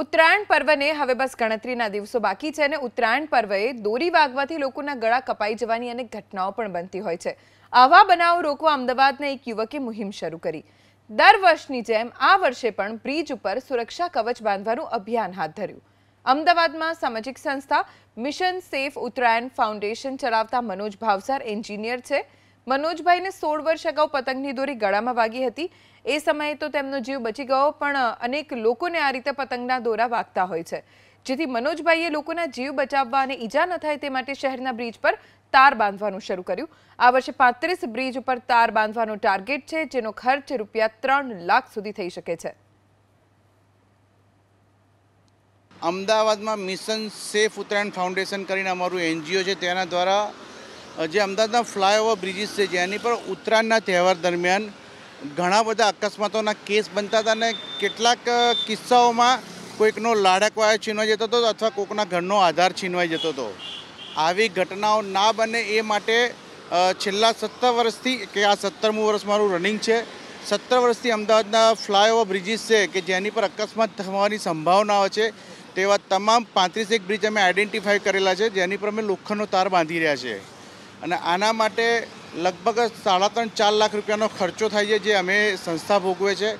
ઉત્તરાયણ પર્વને હવે બસ ગણતરીના દિવસો બાકી છે અને ઉત્તરાયણ પર્વએ દોરી વાગવાથી લોકોના ગળા કપાઈ જવાની અનેક ઘટનાઓ પણ બનતી હોય છે આવા બનાવો રોકવા અમદાવાદના એક યુવકે મુહિમ શરૂ કરી દર વર્ષની જેમ આ વર્ષે પણ બ્રિજ ઉપર સુરક્ષા કવચ બાંધવાનું અભિયાન હાથ ધર્યું અમદાવાદમાં સામાજિક સંસ્થા મિશન સેફ ઉત્તરાયણ ફાઉન્ડેશન ચલાવતા મનોજ ભાવસાર એન્જિનિયર છે મનોજભાઈને સોળ વર્ષ અગાઉ પતંગની દોરી ગળામાં વાગી હતી એ સમયે તો તેમનો જીવ બચી ગયો પણ અનેક લોકોને આ રીતે પતંગના દોરા વાગતા હોય છે જેથી મનોજભાઈએ લોકોના જીવ બચાવવા અને ઈજા ન થાય તે માટે શહેરના બ્રિજ પર તાર બાંધવાનું શરૂ કર્યું આ વર્ષે પાંત્રીસ બ્રિજ ઉપર તાર બાંધવાનો ટાર્ગેટ છે જેનો ખર્ચ રૂપિયા ત્રણ લાખ સુધી થઈ શકે છે અમદાવાદમાં મિશન સેફ ઉત્તરાયણ ફાઉન્ડેશન કરીને અમારું એનજીઓ છે તેના દ્વારા જે અમદાવાદના ફ્લાયઓવર બ્રિજીસ છે જેની પર ઉત્તરાયણના તહેવાર દરમિયાન ઘણા બધા અકસ્માતોના કેસ બનતા હતા અને કેટલાક કિસ્સાઓમાં કોઈકનો લાડકવાયો છીનવાઈ જતો હતો અથવા કોઈકના ઘરનો આધાર છીનવાઈ જતો હતો આવી ઘટનાઓ ના બને એ માટે છેલ્લા સત્તર વર્ષથી કે આ સત્તરમું વર્ષ મારું રનિંગ છે સત્તર વર્ષથી અમદાવાદના ફ્લાયઓવર બ્રિજીસ છે કે જેની પર અકસ્માત થવાની સંભાવનાઓ છે તેવા તમામ પાંત્રીસેક બ્રિજ અમે આઈડેન્ટિફાઈ કરેલા છે જેની પર અમે લોખંડનો તાર બાંધી રહ્યા છીએ અને આના માટે લગભગ સાડા ત્રણ ચાર લાખ રૂપિયાનો ખર્ચો થાય છે જે અમે સંસ્થા ભોગવે છે